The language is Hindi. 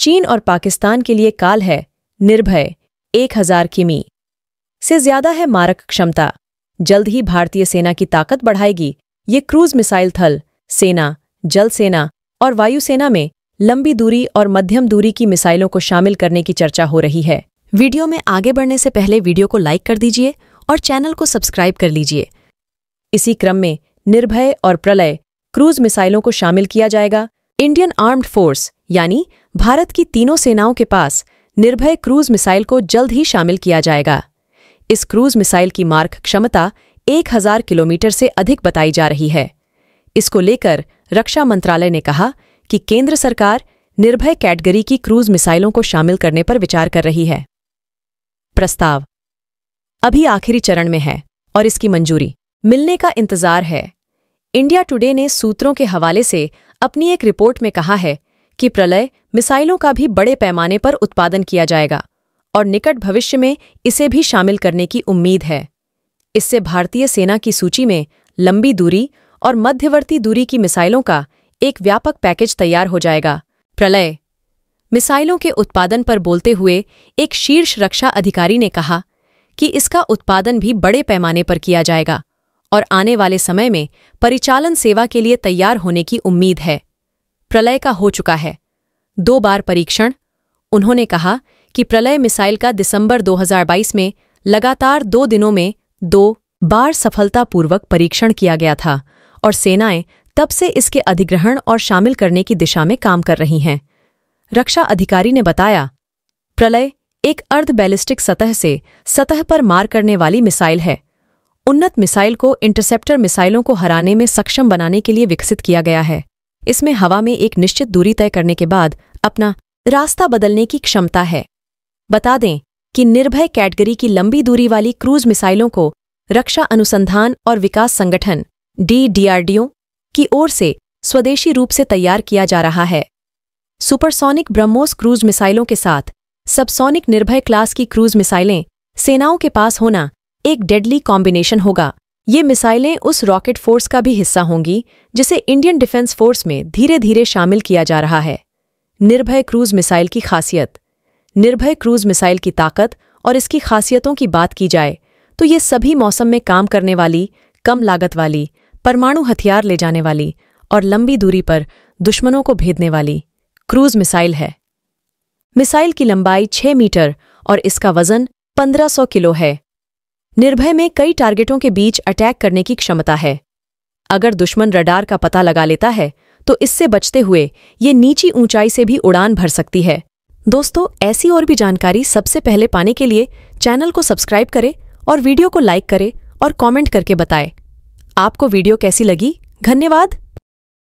चीन और पाकिस्तान के लिए काल है निर्भय एक हजार किमी से ज्यादा है मारक क्षमता जल्द ही भारतीय सेना की ताकत बढ़ाएगी ये क्रूज मिसाइल थल सेना जल सेना और वायुसेना में लंबी दूरी और मध्यम दूरी की मिसाइलों को शामिल करने की चर्चा हो रही है वीडियो में आगे बढ़ने से पहले वीडियो को लाइक कर दीजिए और चैनल को सब्सक्राइब कर लीजिए इसी क्रम में निर्भय और प्रलय क्रूज मिसाइलों को शामिल किया जाएगा इंडियन आर्म्ड फोर्स यानी भारत की तीनों सेनाओं के पास निर्भय क्रूज मिसाइल को जल्द ही शामिल किया जाएगा इस क्रूज मिसाइल की मार्क क्षमता 1000 किलोमीटर से अधिक बताई जा रही है इसको लेकर रक्षा मंत्रालय ने कहा कि केंद्र सरकार निर्भय कैटेगरी की क्रूज मिसाइलों को शामिल करने पर विचार कर रही है प्रस्ताव अभी आखिरी चरण में है और इसकी मंजूरी मिलने का इंतजार है इंडिया टुडे ने सूत्रों के हवाले से अपनी एक रिपोर्ट में कहा है कि प्रलय मिसाइलों का भी बड़े पैमाने पर उत्पादन किया जाएगा और निकट भविष्य में इसे भी शामिल करने की उम्मीद है इससे भारतीय सेना की सूची में लंबी दूरी और मध्यवर्ती दूरी की मिसाइलों का एक व्यापक पैकेज तैयार हो जाएगा प्रलय मिसाइलों के उत्पादन पर बोलते हुए एक शीर्ष रक्षा अधिकारी ने कहा कि इसका उत्पादन भी बड़े पैमाने पर किया जाएगा और आने वाले समय में परिचालन सेवा के लिए तैयार होने की उम्मीद है प्रलय का हो चुका है दो बार परीक्षण उन्होंने कहा कि प्रलय मिसाइल का दिसंबर 2022 में लगातार दो दिनों में दो बार सफलतापूर्वक परीक्षण किया गया था और सेनाएं तब से इसके अधिग्रहण और शामिल करने की दिशा में काम कर रही हैं रक्षा अधिकारी ने बताया प्रलय एक अर्ध बैलिस्टिक सतह से सतह पर मार करने वाली मिसाइल है उन्नत मिसाइल को इंटरसेप्टर मिसाइलों को हराने में सक्षम बनाने के लिए विकसित किया गया है इसमें हवा में एक निश्चित दूरी तय करने के बाद अपना रास्ता बदलने की क्षमता है बता दें कि निर्भय कैटेगरी की लंबी दूरी वाली क्रूज मिसाइलों को रक्षा अनुसंधान और विकास संगठन डी की ओर से स्वदेशी रूप से तैयार किया जा रहा है सुपरसोनिक ब्रह्मोस क्रूज मिसाइलों के साथ सबसोनिक निर्भय क्लास की क्रूज मिसाइलें सेनाओं के पास होना एक डेडली कॉम्बिनेशन होगा ये मिसाइलें उस रॉकेट फोर्स का भी हिस्सा होंगी जिसे इंडियन डिफेंस फोर्स में धीरे धीरे शामिल किया जा रहा है निर्भय क्रूज मिसाइल की खासियत निर्भय क्रूज मिसाइल की ताकत और इसकी खासियतों की बात की जाए तो ये सभी मौसम में काम करने वाली कम लागत वाली परमाणु हथियार ले जाने वाली और लंबी दूरी पर दुश्मनों को भेदने वाली क्रूज मिसाइल है मिसाइल की लंबाई 6 मीटर और इसका वजन 1500 किलो है निर्भय में कई टारगेटों के बीच अटैक करने की क्षमता है अगर दुश्मन रडार का पता लगा लेता है तो इससे बचते हुए ये नीची ऊंचाई से भी उड़ान भर सकती है दोस्तों ऐसी और भी जानकारी सबसे पहले पाने के लिए चैनल को सब्सक्राइब करें और वीडियो को लाइक करें और कमेंट करके बताएं। आपको वीडियो कैसी लगी धन्यवाद